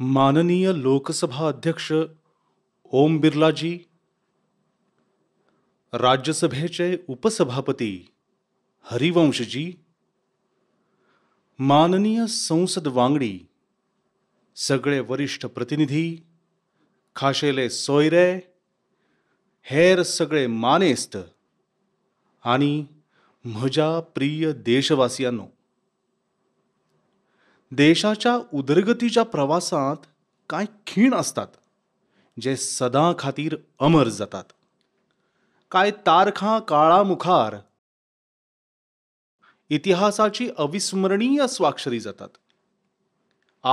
माननीय लोकसभा अध्यक्ष ओम बिर्लाजी राज्यसभेचे उपसभापती हरिवंशजी माननीय संसद वांगडी सगळे वरिष्ठ प्रतिनिधी खाशेले सोयरे हेर सगळे मानेस्त आणि म्हज्या प्रिय देशवासियांनो देशाच्या उदरगतीच्या प्रवासात काय खीण असतात जे सदां खातीर अमर जातात काय तारखा काळा मुखार इतिहासाची अविस्मरणीय स्वाक्षरी जातात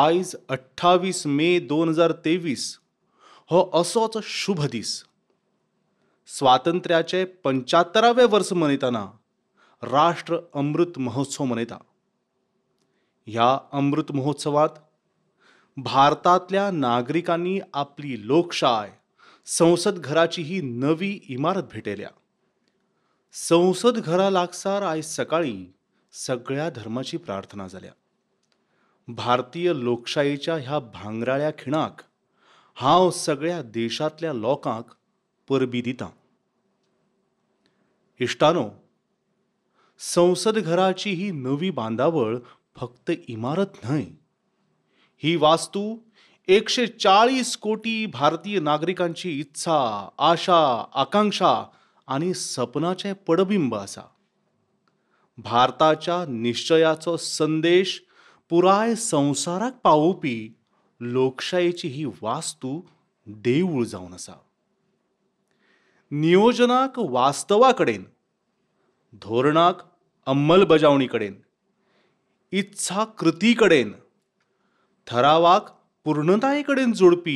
आयज अठ्ठावीस मे दोन हजार तेवीस हो असोच शुभ दीस स्वातंत्र्याचे पंच्यात्तरावें वर्स मनयतना राष्ट्र अमृत महोत्सव मनयता ह्या अमृत महोत्सवात भारतातल्या नागरिकांनी आपली लोकशाय संसद घराची ही नवी इमारत भेटेल्या संसद घरा लागसार आयज सकाळी सगळ्या धर्माची प्रार्थना झाल्या भारतीय लोकशाहीच्या ह्या भांगराळ्या खिणाक हांव सगळ्या देशातल्या लोकांक परबी दितां इश्टानो संसद घराची ही नवी बांदावळ फक्त इमारत नाही ही वास्तू एकशे चाळीस कोटी भारतीय नागरिकांची इच्छा आशा आकांक्षा आणि सपनाचे पडबिंब असा भारताच्या निश्चयाचो संदेश पुराय संवसाराक पावोवपी लोकशायेची ही वास्तू देवूळ जावन आसा नियोजनाक वास्तवा कडेन धोरणाक अंमलबजावणी कडेन इच्छा कृतीकडेन ठरावाक पूर्णतायेकडेन जोडपी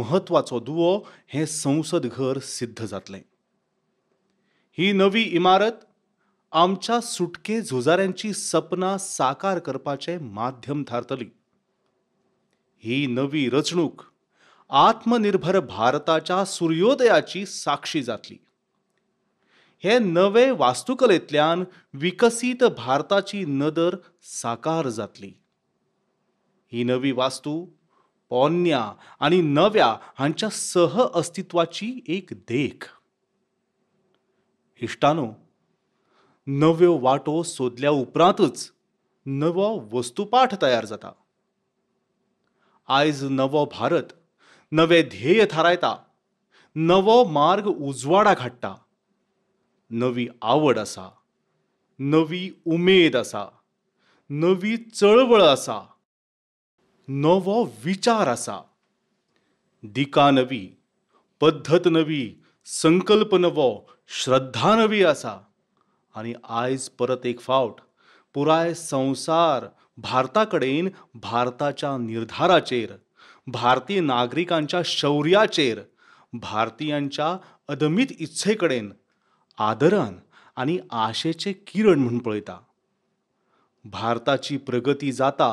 महत्वाचो दुवो हें संसद घर सिद्ध जातलें ही नवी इमारत आमच्या सुटके झुजाऱ्यांची सपनां साकार करपाचें माध्यम थारतली ही नवी रचणूक आत्मनिर्भर भारताच्या सुर्योदयाची साक्षी जातली हे नवे वास्तुकलेतल्यान विकसित भारताची नदर साकार जातली ही नवी वास्तू पोन्या आणि नव्या हांच्या सह अस्तित्वाची एक देख इष्टानो नव्यो वाटो सोदल्या उपरांतच नवो वस्तुपाठ तयार जाता आयज नवो भारत नवे ध्येय थारायता नवो मार्ग उजवाडा हाडटा नवी आवड असा नवी उमेद असा नवी चळवळ असा नवो विचार असा दिका नवी पद्धत नवी संकल्प नवो श्रद्धा नवी असा आणि आयज परत एक फावट पुराय संसार भारताकडेन भारताच्या निर्धाराचेर भारतीय नागरिकांच्या शौर्याचेर भारतीयांच्या अदमीत इच्छेकडेन आदरान आणि आशेचे किरण म्हणून पळयता भारताची प्रगती जाता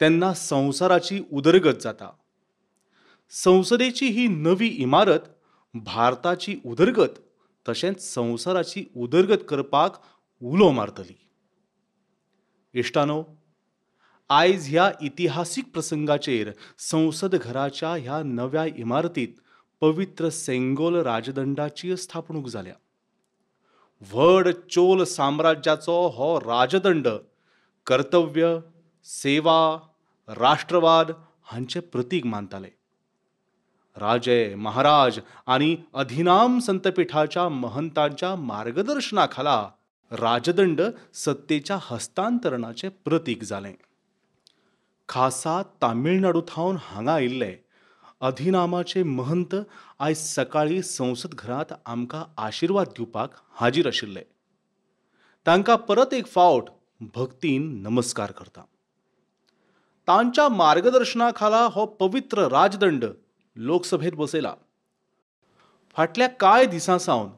त्यांना संसाराची उदरगत जाता संसदेची ही नवी इमारत भारताची उदरगत तशेंच संसाराची उदरगत करपाक उलो मारतली इश्टानो आयज ह्या इतिहासीक प्रसंगाचेर संसद घराच्या ह्या नव्या इमारतीत पवित्र सेंगोल राजदंडाची स्थापणूक जाल्या वड चोल साम्राज्याचो हो राजदंड कर्तव्य सेवा राष्ट्रवाद हांचे प्रतीक मानताले राजे महाराज आणि अधिनाम संतपीठाच्या महंतांच्या मार्गदर्शना राजदंड सत्तेच्या हस्तांतरणाचे प्रतीक झाले खासा तामिळनाडू थावन हांगा आयिल्ले अधिनामाचे महंत आज सकाळी संसद घरात आमका आशिर्वाद दिवपाक हाजीर आशिल्ले तांकां परत एक फावट भक्तीन नमस्कार करता तांच्या मार्गदर्शना खाला हो पवित्र राजदंड लोकसभेत बसयला फाटल्या कांय दिसां सावन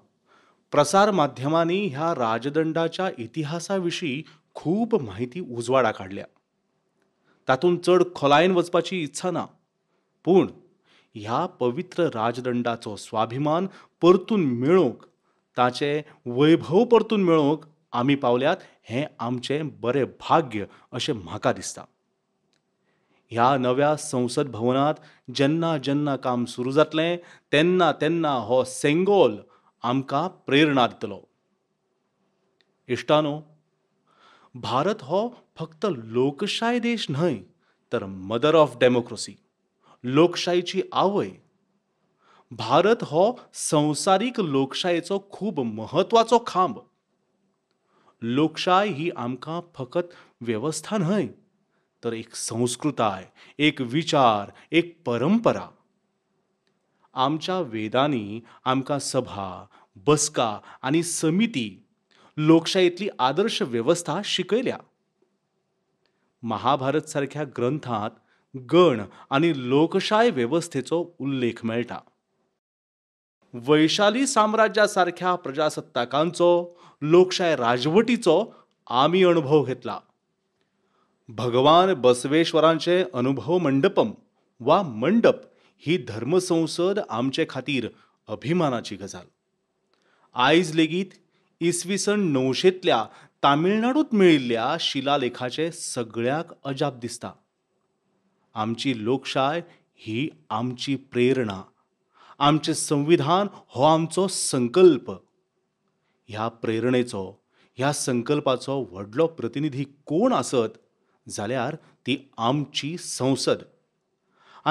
प्रसार माध्यमांनी ह्या राजदंडाच्या इतिहासाविषयी खूप माहिती उजवाडा काढल्या तातूंत चड खोलायेन वचपाची इच्छा ना पूण ह्या पवित्र राजदंडाचो स्वाभिमान परतून मेळोवंक ताचे वैभव परतून मेळोवंक आमी पावल्यात हें आमचे बरें भाग्य अशें म्हाका दिसता ह्या नव्या संसद भवनांत जेन्ना जेन्ना काम सुरू जातलें तेन्ना तेन्ना हो सेंगोल आमकां प्रेरणा दितलो इश्टानो भारत हो फक्त लोकशाय देश न्हय तर मदर ऑफ डेमोक्रेसी लोकशाहीची आवय भारत हो संसारीक लोकशायेचो खूब महत्वाचो खांब लोकशाय ही आमकां फकत व्यवस्था न्हय तर एक संस्कृताय एक विचार एक परंपरा आमच्या वेदांनी आमकां सभा बसका आनी समिती लोकशाहीतली आदर्श वेवस्था शिकयल्या महाभारत सारख्या ग्रंथांत गण आणि लोकशाय वेवस्थेचो उल्लेख मेळटा वैशाली साम्राज्यासारख्या सारख्या प्रजासत्ताकांचो लोकशाय राजवटीचो आमी अणभव घेतला भगवान बसवेश्वरांचे अनुभव मंडपम वा मंडप ही धर्मसंसद आमचे खातीर अभिमानाची गजाल आयज लेगीत इसवी सन णवशेंतल्या तामिळनाडूत मेळिल्ल्या शिलालेखाचे सगळ्याक अजाप दिसता आमची लोकशाय ही आमची प्रेरणा आमचे संविधान हो आमचो संकल्प ह्या प्रेरणेचो ह्या संकल्पाचो व्हडलो प्रतिनिधी कोण आसत जाल्यार ती आमची संसद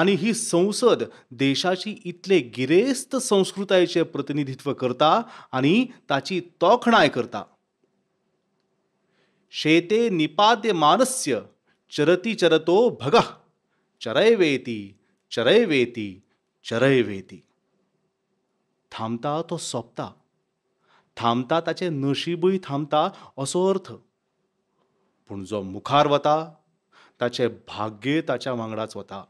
आणि ही संसद देशाची इतले गिरेस्त संस्कृतायेचें प्रतिनिधित्व करता आणि ताची तोखणाय करता शेते निपाद्य मानस्य चरती चरतो भगा चरैवेती चरय चरैवेती थांबता तो सोपता थांबता ताचे नशीबूय थांबता असो अर्थ पूण जो मुखार वता ताचें भाग्य ताच्या वांगडाच वता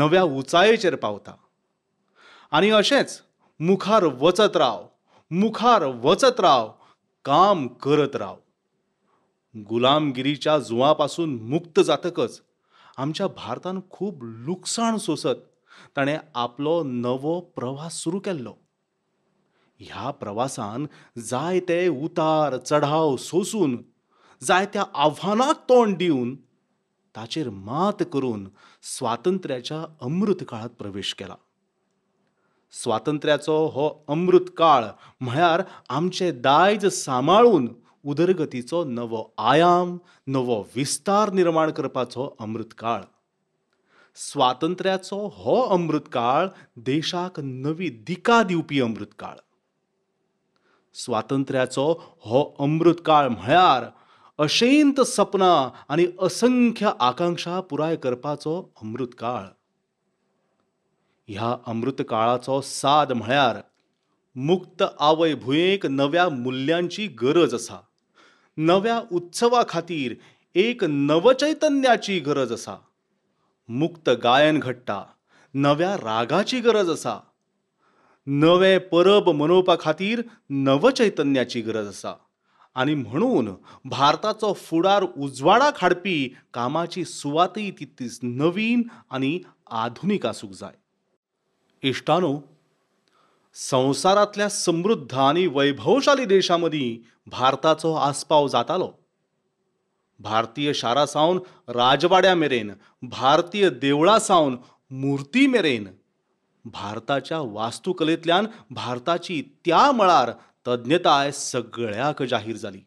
नव्या उंचायेचेर पावता आनी अशेंच मुखार वचत राव मुखार वचत राव काम करत राव गुलामगिरीच्या जुवा पासून मुक्त जातकच आमच्या भारतान खूब लुकसाण सोसत, ताणें आपलो नवो प्रवास सुरू केल्लो ह्या प्रवासान जायते उतार चढाव सोसून जायत्या आव्हानांक तोंड दिवन ताचेर मात करून स्वातंत्र्याच्या अमृत काळात प्रवेश केला स्वातंत्र्याचो हो अमृत काळ म्हळ्यार आमचे दायज सांबाळून उदरगतीचो नवो आयाम नवो विस्तार निर्माण करपाचो अमृतकाळ स्वातंत्र्याचो हो अमृतकाळ देशाक नवी दिका दिवपी अमृतकाळ स्वातंत्र्याचो हो अमृतकाळ म्हळ्यार अशेंत सपना आनी असंख्य आकांक्षा पुराय करपाचो अमृतकाळ ह्या अमृतकाळाचो साद म्हळ्यार मुक्त आवय नव्या मुल्यांची गरज आसा नव्या उत्सवा खातीर एक नवचैतन्याची गरज असा मुक्त गायन घडटा नव्या रागाची गरज असा नवे परब मनोवपा खातीर नवचैतन्याची गरज असा आणि म्हणून भारताचो फुडार उजवाडा खाडपी कामाची सुवातही तितलीच नवीन आणि आधुनिक आसूंक जाय इश्टानो संसारातल्या समृद्ध आणि वैभवशाली देशामध्ये भारताचो आस्पाव जातालो भारतीय शारा सावन राजवाड्या मेरेन भारतीय देवळा सावन मुर्ती मेरेन भारताच्या वास्तुकलेतल्यान भारताची त्या मळार तज्ञताय सगळ्याक जाहीर झाली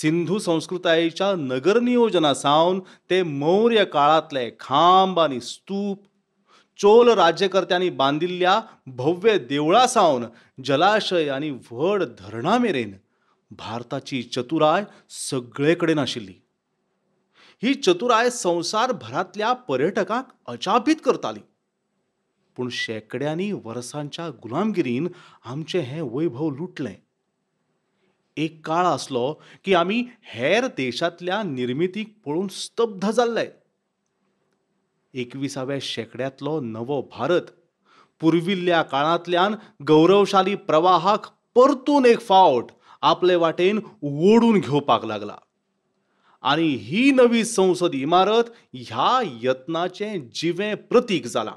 सिंधू संस्कृतायेच्या नगर नियोजना सावन ते मौर्य काळातले खांब आणि स्तूप चोल राज्यकर्त्यांनी बांधिल्या भव्य देवळा सावन जलाशय आणि वड धरणा मेरेन भारताची चतुराय सगळेकडे आशिल्ली ही चतुराय संवसार भरांतल्या पर्यटकांक अजापीत करताली पूण शेकड्यांनी वर्सांच्या गुलामगिरीन आमचे हे वैभव लुटले एक काळ असलो की आम्ही हेर देशातल्या निर्मितीक पळून स्तब्ध जाल्ले एकविसाव्या शेकड्यातलो नवो भारत पुर्विल्ल्या काळांतल्यान गौरवशाली प्रवाहाक परतून एक फावट आपले वाटेन ओडून घेवपाक लागला आनी ही नवी संसद इमारत ह्या यत्नाचे जिवे प्रतीक जाला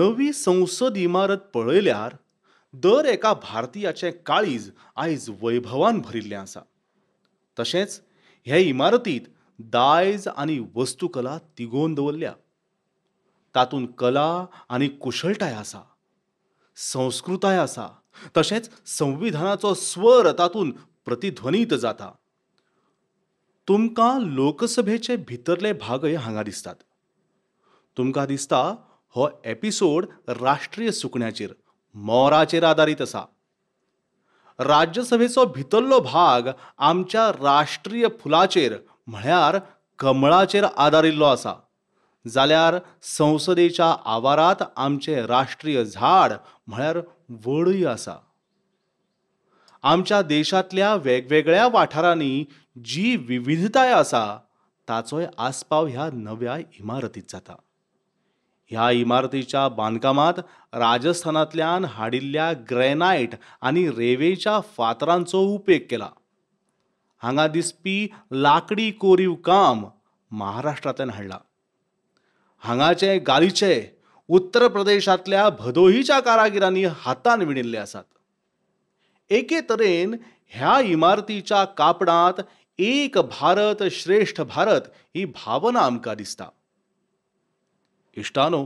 नवी संसद इमारत पळयल्यार दर एका भारतीयाचे काळीज आयज वैभवान भरिल्ले आसा तशेंच हे इमारतींत दायज आणि वस्तुकला तिगोवन दवरल्या तातून कला आणि कुशळटाय आसा संस्कृताय आसा तशेंच संविधानाचो स्वर तातून प्रतिध्वनीत जाता तुमकां लोकसभेचे भितरले भागय हांगा दिसतात तुमकां दिसता हो एपिसोड राष्ट्रीय सुकण्याचेर मोराचेर आदारीत आसा राज्यसभेचो भितरलो भाग आमच्या राष्ट्रीय फुलाचेर म्हळ्यार कमळाचेर आदारिल्लो आसा जाल्यार संसदेच्या आवारात आमचें राष्ट्रीय झाड म्हळ्यार वडूय आसा आमच्या देशांतल्या वेगवेगळ्या वाठारांनी जी विविधताय आसा ताचोय आस्पाव ह्या नव्या इमारतीत जाता ह्या इमारतीच्या बांदकामांत राजस्थानांतल्यान हाडिल्ल्या ग्रेनायट आनी रेवेच्या फातरांचो उपेग केला हांगा दिसपी लाकडी कोरीव काम महाराष्ट्रांतल्यान हाडलां हांगाचे गालीचे उत्तर प्रदेशांतल्या भदोहीच्या कारागिरांनी हातान विणिल्ले आसात एके तरेन ह्या इमारतीच्या कापडांत एक भारत श्रेष्ठ भारत ही भावना आमकां दिसता इश्टानो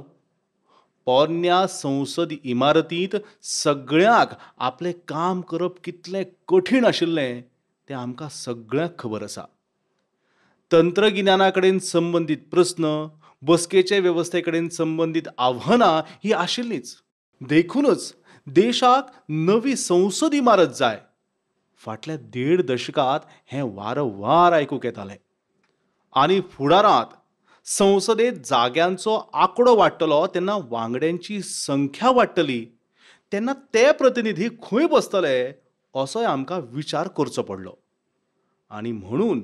पोरण्या संसद इमारतींत सगळ्यांक आपलें काम करप कितलें कठीण आशिल्लें ते आमकां सगळ्यांक खबर आसा तंत्रगिन्याना कडेन संबंदीत प्रस्न बसकेचे वेवस्थे कडेन संबंदीत आव्हानां ही आशिल्लींच देखूनच देशाक नवी संसद इमारत जाय फाटल्या देड दशकांत हें वारंवार आयकूंक येतालें आनी फुडारांत संसदेत जाग्यांचो आंकडो वाडटलो तेन्ना वांगड्यांची संख्या वाडटली तेन्ना ते प्रतिनिधी खंय बसतले असोय आमकां विचार करचो पडलो आणि म्हणून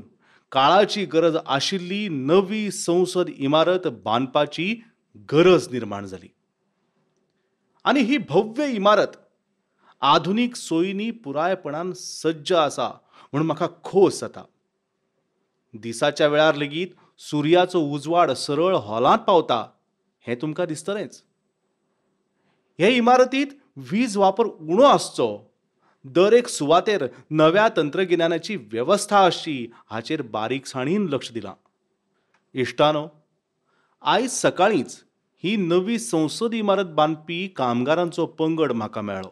काळाची गरज आशिल्ली नवी संसद इमारत बांधपाची गरज निर्माण झाली आणि ही भव्य इमारत आधुनिक सोयींनी पुरायपणान सज्ज असा म्हणून म्हाका खोस जाता दिसाच्या वेळार लेगीत सुर्याचो उजवाड सरळ हॉलांत पावता हें तुमकां दिसतलेंच हे इमारतीत वीज वापर उणो आसचो दर एक सुवातेर नव्या तंत्रगिन्यानाची व्यवस्था अशी हाचेर बारीकसाणीन लक्ष दिलां इश्टानो आयज सकाळींच ही नवी संसद इमारत बांदपी कामगारांचो पंगड म्हाका मेळ्ळो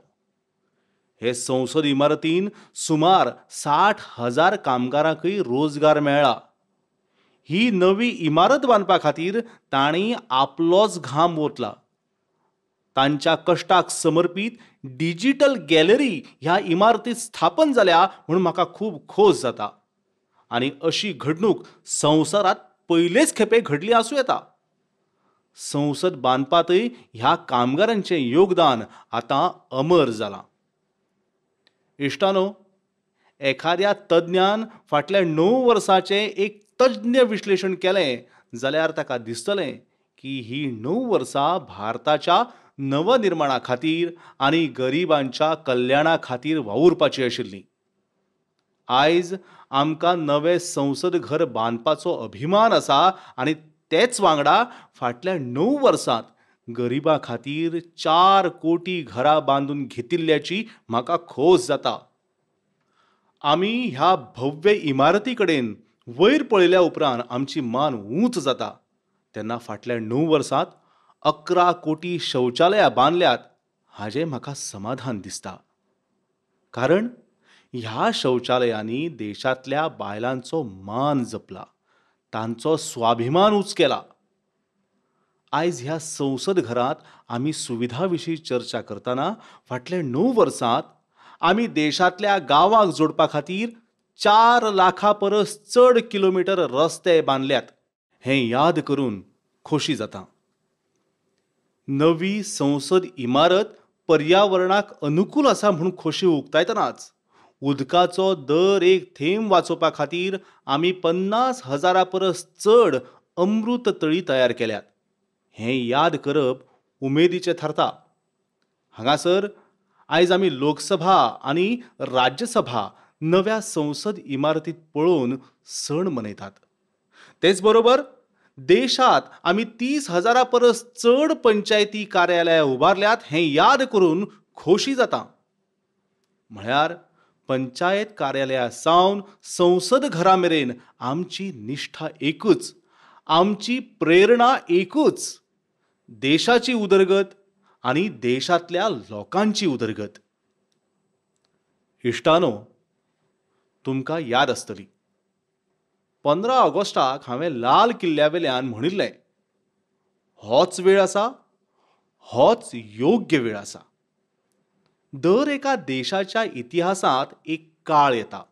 हे संसद इमारतीन सुमार साठ हजार कामगारांकय रोजगार मेळ्ळा ही नवी इमारत बांदपा खातीर तांणी आपलोच घाम ओतला त्यांच्या कष्टाक समर्पित डिजिटल गॅलरी ह्या इमारतीत स्थापन झाल्या म्हणून म्हाका खूब खोस जाता आनी अशी घडणूक संसारात पयलेच खेपे घडली आसूं येता संसद बांधपातही ह्या कामगारांचे योगदान आतां अमर जालां इश्टानो एखाद्या तज्ञान फाटल्या णव वर्सांचे एक तज्ञ विश्लेशण केलें जाल्यार ताका दिसतलें की ही णव वर्सां भारताच्या नवनिर्माणा खातीर आनी गरिबांच्या कल्याणा खातीर वावुरपाची आशिल्ली आयज आमकां नवे संसद घर बांदपाचो अभिमान आसा आनी तेच वांगडा फाटल्या णव वर्सांत गरिबा खातीर चार कोटी घरां बांदून घेतिल्ल्याची म्हाका खोस जाता आमी ह्या भव्य इमारती कडेन वयर पळयल्या उपरांत आमची मान उंच जाता तेन्ना फाटल्या णव वर्सांत अकरा कोटी शौचालयां बांधल्यात हाजें म्हाका समाधान दिसता कारण ह्या शौचालयांनी देशातल्या बायलांचो मान जपला तांचो स्वाभिमान उच केला आयज ह्या संसद घरांत आमी सुविधाविषयी चर्चा करतना फाटल्या णव वर्सांत आमी देशांतल्या गांवांक जोडपा खातीर चार लाखा परस चड किलोमिटर रस्ते बांदल्यात हें याद करून खोशी जाता नवी संसद इमारत पर्यावरणाक अनुकूल आसा म्हूण खोशी उक्तायतनाच उदकाचो दर एक थेंब वाचोवपा खातीर आमी पन्नास हजारा परस चड अमृत तळी तयार केल्यात हें याद करप उमेदीचें थारता हांगासर आयज आमी लोकसभा आनी राज्यसभा नव्या संसद इमारतीत पळोवन सण मनयतात तेच बरोबर देशात आम्ही तीस परस चढ पंचायती कार्यालय उभारल्यात हे याद करून खोशी जाता म्हळ्यार पंचायत कार्यालया सावन संसद घरा मेरेन आमची निष्ठा एकूच आमची प्रेरणा एकूच देशाची उदरगत आणि देशातल्या लोकांची उदरगत इश्टानो तुमका याद आसतली पंदरा ऑगस्टाक हांवें लाल किल्ल्या वेल्यान म्हणिल्लें होच वेळ आसा होच योग्य वेळ आसा दर एका देशाच्या इतिहासांत एक काळ येता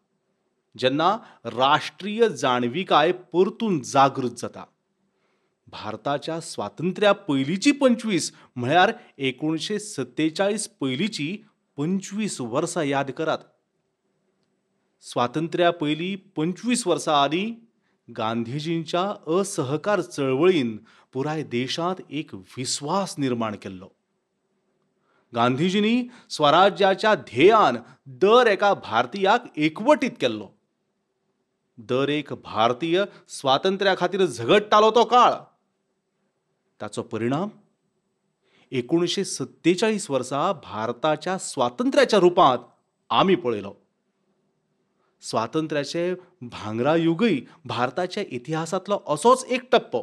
जेन्ना राष्ट्रीय जाणविकाय परतून जागृत जाता भारताच्या स्वातंत्र्या पयलींची पंचवीस म्हळ्यार एकोणशे सत्तेचाळीस पयलींची पंचवीस वर्सां याद करात स्वातंत्र्या पहिली पंचवीस वर्सां आदीं गांधीजींच्या असहकार चळवळीन पुराय देशात एक विश्वास निर्माण केल्लो गांधीजींनी स्वराज्याच्या ध्येयान दर एका भारतीयाक एकवटीत केल्लो दर एक भारतीय स्वातंत्र्या खातीर झगडटालो तो काळ ताचो परिणाम एकोणीशे सत्तेचाळीस वर्सा भारताच्या स्वातंत्र्याच्या रुपात आमी पळयलो स्वातंत्र्याचे भांगरा भांगरायुगही भारताच्या इतिहासातला असोच एक टप्पो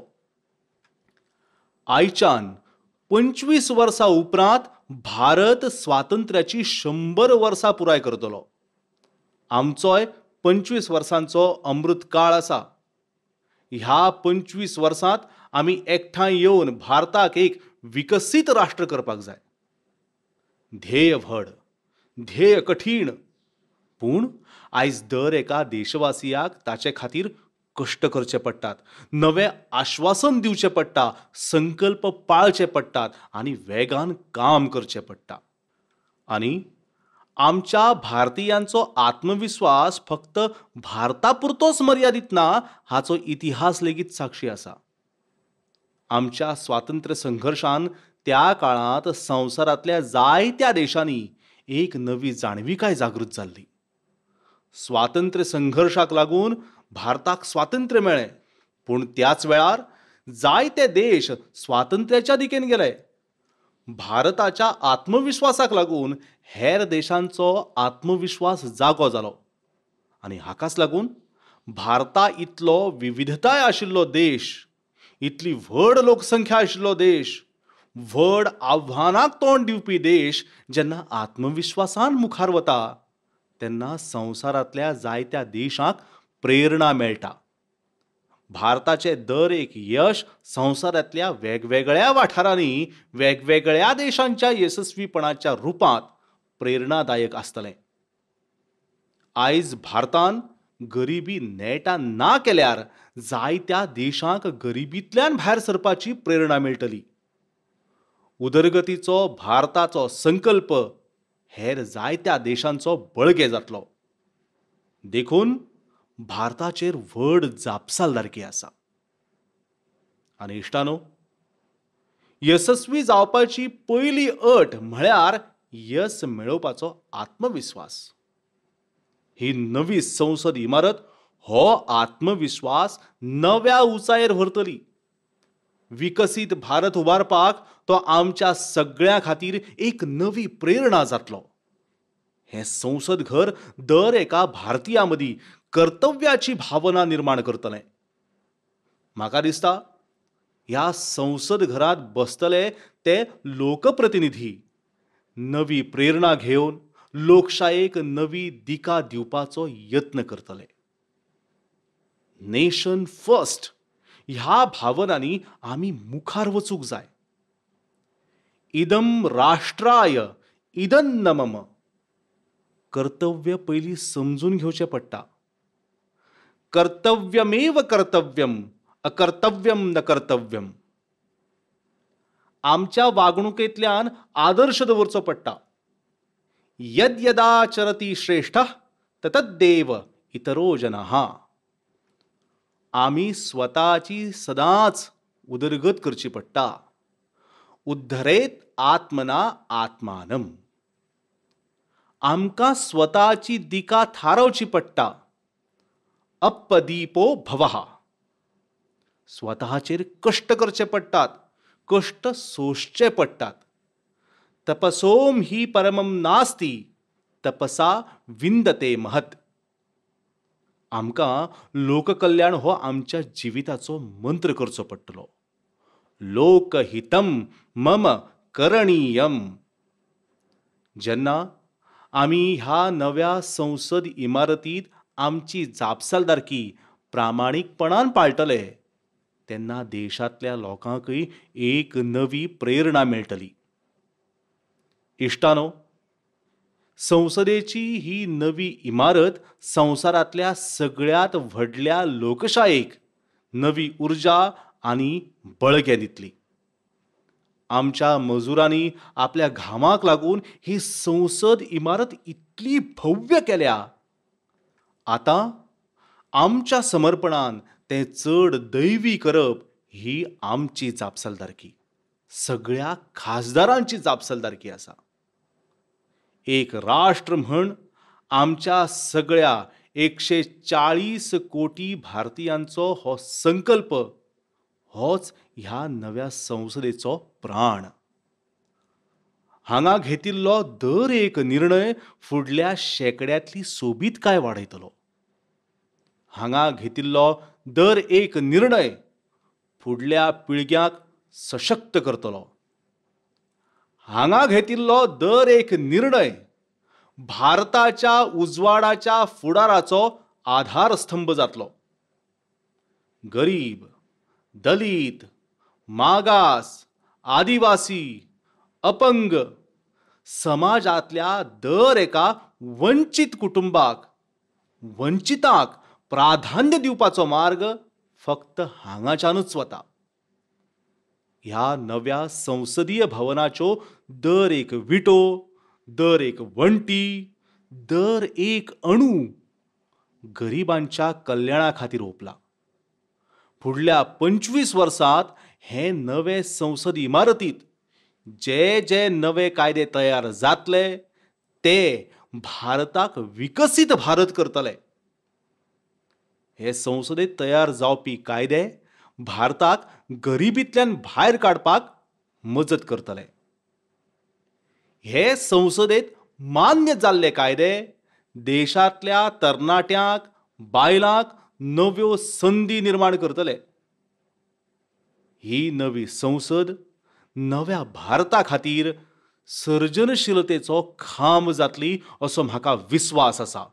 आईचान पंचवीस वर्षा उपरांत भारत स्वातंत्र्याची शंबर वर्षा पुराय करतलो आमचोय पंचवीस वर्सांचो अमृत काळ आसा ह्या पंचवीस वर्सांत आमी एकठांय येवन भारताक एक विकसीत राष्ट्र करपाक जाय ध्येय व्हड ध्येय कठीण पूण आयज दर एका देशवासियाक ताचे खातीर कश्ट करचे पडटात नवे आश्वासन दिवचें पडटा संकल्प पाळचे पडटात आनी वेगान काम करचें पडटा आनी आमच्या भारतीयांचो आत्मविश्वास फक्त भारतापुरतोच मर्यादित मर्यादीत ना हाचो इतिहास लेगीत साक्षी आसा आमच्या स्वातंत्र्य संघर्शान त्या काळांत संवसारांतल्या जायत्या देशांनी एक नवी जाणविकाय जागृत जाल्ली स्वातंत्र्य संघर्षाक लागून भारताक स्वातंत्र्य मेळ्ळें पूण त्याच वेळार जायते देश स्वातंत्र्याच्या दिकेन गेले भारताच्या आत्मविश्वासाक लागून हेर देशांचो आत्मविश्वास जागो जालो आनी हाकाच लागून भारता इतलो विविधताय आशिल्लो देश इतली व्हड लोकसंख्या आशिल्लो देश व्हड आव्हानाक तोंड दिवपी देश जेन्ना आत्मविश्वासान मुखार वता त्यांना संसारातल्या जायत्या देशांक प्रेरणा मेळटा भारताचे दर एक यश संसारातल्या वेगवेगळ्या वाठारांनी वेगवेगळ्या देशांच्या यशस्वीपणाच्या रूपात प्रेरणादायक आसतलें आयज भारतान गरिबी नेटा ना केल्यार जायत्या देशांक गरिबींतल्यान भायर सरपाची प्रेरणा मेळटली उदरगतीचो भारताचो संकल्प हेर जायत्या देशांचो बळगे जातलो देखून भारताचेर व्हड जापसालदारकी आसा आनी इश्टानो यशस्वी जावपाची पयली अट म्हळ्यार यस मेळोवपाचो आत्मविश्वास। ही नवी संसद इमारत हो आत्मविश्वास नव्या उंचायेर व्हरतली विकसीत भारत उबारपाक तो आमच्या सगळ्यां खातीर एक नवी प्रेरणा जातलो हे संसद घर दर एका भारतीया मदी कर्तव्याची भावना निर्माण करतले। म्हाका दिसता ह्या संसद घरात बसतले ते लोकप्रतिनिधी नवी प्रेरणा घेवन लोकशायेक नवी दिका दिवपाचो यत्न करतले नेशन फर्स्ट ह्या भावनांनी आम्ही मुखार वचूंक जाय इदम राष्ट्राय इदन नमम कर्तव्य पहिली समजून घेऊचे पडटा कर्तव्यमेव कर्तव्यम अकर्तव्यम न कर्तव्यम आमच्या वागणुकेतल्यान आदर्श दवरचो पडटा यद यदा चरती श्रेष्ठ ततद्देव इतरो जनः आमी स्वताची सदांच उदरगत करची पडटा उद्धरेत आत्मना आत्मानम आमका स्वताची दिका थारवची पडटा अपदीपो भवहा स्वताचेर कष्ट करचे पडटात कष्ट सोसचे पडटात तपसोम ही परमम नास्ती, तपसा विंदते महत् आमकां लोककल्याण हो आमच्या जिविताचो मंत्र करचो पडटलो लोकहितम मम करणीयम जेन्ना आमी ह्या नव्या संसद इमारतींत आमची जापसालदारकी प्रामाणीकपणान पाळटले तेन्ना देशातल्या लोकांकय एक नवी प्रेरणा मेळटली इश्टानो संसदेची ही नवी इमारत संसारातल्या सगळ्यात व्हडल्या लोकशाहीक नवी ऊर्जा आणि बळग्या दितली आमच्या मजुरांनी आपल्या घामाक लागून ही संसद इमारत इतली भव्य केल्या आता आमच्या समर्पणान ते चड दैवी करप ही आमची जापसालदारकी सगळ्या खासदारांची जापसालदारकी असा एक राष्ट्र म्हण आमच्या सगळ्या एकशे चाळीस कोटी भारतीयांचो हो संकल्प होच ह्या नव्या संसदेचो प्राण हांगा घेतिल्लो दर एक निर्णय फुडल्या शेकड्यातली सोबीतकाय वाडयतलो हांगा घेतिल्लो दर एक निर्णय फुडल्या पिळग्याक सशक्त करतलो हांगा घेतिल्लो दर एक निर्णय भारताच्या उजवाडाच्या फुडाराचो आधारस्तंभ जातलो गरीब दलित मागास आदिवासी अपंग समाजातल्या दर एका वंचित कुटुंबाक वंचितांक प्राधान्य दिवपाचो मार्ग फक्त हांगाच्यानूच वता ह्या नव्या संसदीय भवनाच्यो दर एक विटो दर एक वंटी दर एक अणू गरिबांच्या कल्याणा खातीर ओपला फुडल्या पंचवीस वर्सात हे नवे संसद इमारतीत जे जे नवे कायदे तयार जातले ते भारताक विकसित भारत करतले हे संसदेत तयार जावपी कायदे भारताक गरिबींतल्यान भायर काडपाक मजत करतले हे संसदेत मान्य जाल्ले कायदे देशातल्या, तरणाट्यांक बायलांक नव्यो संदी निर्माण करतले ही नवी संसद नव्या भारता खातीर सर्जनशीलतेचो खांब जातली असो म्हाका विस्वास आसा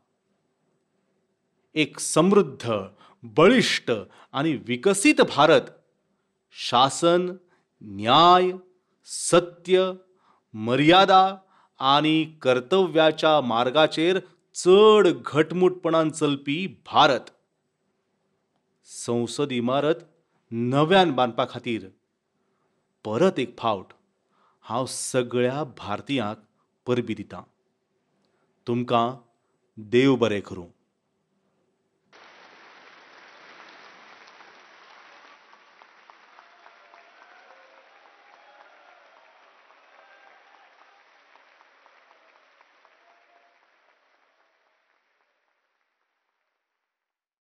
एक समृद्ध बळिश्ट आनी विकसीत भारत शासन न्याय सत्य मर्यादा आणि कर्तव्याच्या मार्गाचेर चड घटमुटपणान चलपी भारत संसद इमारत नव्यान बांदपा खातीर परत एक फावट हांव सगळ्या भारतीयांक परबी दितां तुमकां देव बरें करूं